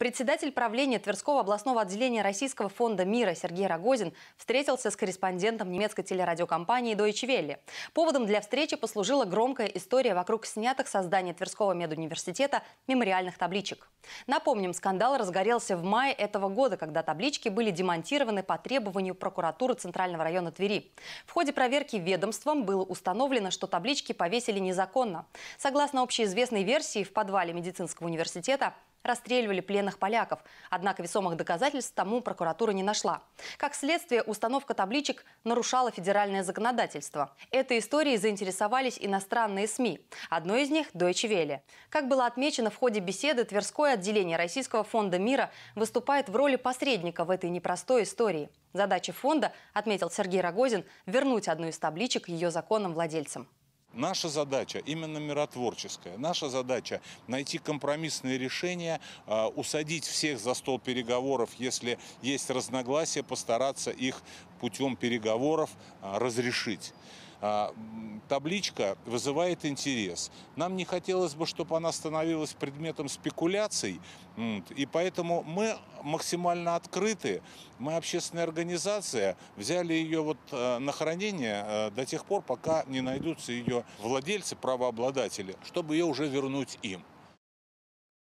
Председатель правления Тверского областного отделения Российского фонда мира Сергей Рогозин встретился с корреспондентом немецкой телерадиокомпании Deutsche Welle. Поводом для встречи послужила громкая история вокруг снятых со здания Тверского медуниверситета мемориальных табличек. Напомним, скандал разгорелся в мае этого года, когда таблички были демонтированы по требованию прокуратуры Центрального района Твери. В ходе проверки ведомством было установлено, что таблички повесили незаконно. Согласно общеизвестной версии, в подвале медицинского университета расстреливали пленных поляков. Однако весомых доказательств тому прокуратура не нашла. Как следствие, установка табличек нарушала федеральное законодательство. Этой историей заинтересовались иностранные СМИ. Одно из них – Deutsche Welle. Как было отмечено в ходе беседы, Тверское отделение Российского фонда мира выступает в роли посредника в этой непростой истории. Задача фонда, отметил Сергей Рогозин, вернуть одну из табличек ее законным владельцам. Наша задача именно миротворческая. Наша задача найти компромиссные решения, а, усадить всех за стол переговоров, если есть разногласия, постараться их путем переговоров а, разрешить. А, табличка вызывает интерес. Нам не хотелось бы, чтобы она становилась предметом спекуляций, и поэтому мы максимально открыты. Мы общественная организация, взяли ее вот э, на хранение э, до тех пор, пока не найдутся ее владельцы, правообладатели, чтобы ее уже вернуть им.